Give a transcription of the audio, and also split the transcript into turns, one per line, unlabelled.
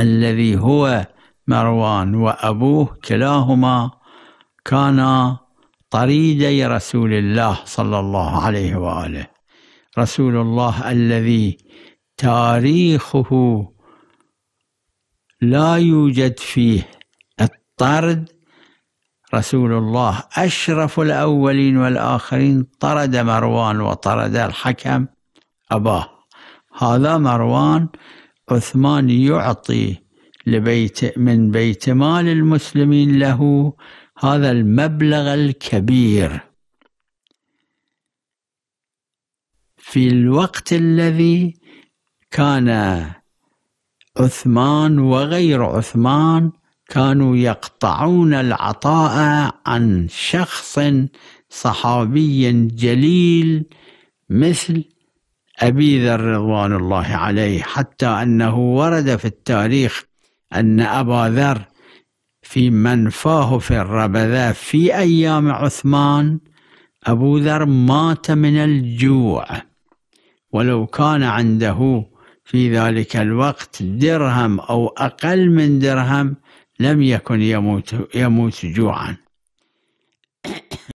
الذي هو مروان وأبوه كلاهما كانا طريدي رسول الله صلى الله عليه وآله رسول الله الذي تاريخه لا يوجد فيه الطرد رسول الله أشرف الأولين والآخرين طرد مروان وطرد الحكم أباه هذا مروان عثمان يعطي لبيت من بيت مال المسلمين له هذا المبلغ الكبير في الوقت الذي كان عثمان وغير عثمان كانوا يقطعون العطاء عن شخص صحابي جليل مثل أبي ذر رضوان الله عليه حتى أنه ورد في التاريخ أن أبا ذر في منفاه في الربذة في أيام عثمان أبو ذر مات من الجوع ولو كان عنده في ذلك الوقت درهم أو أقل من درهم لم يكن يموت, يموت جوعا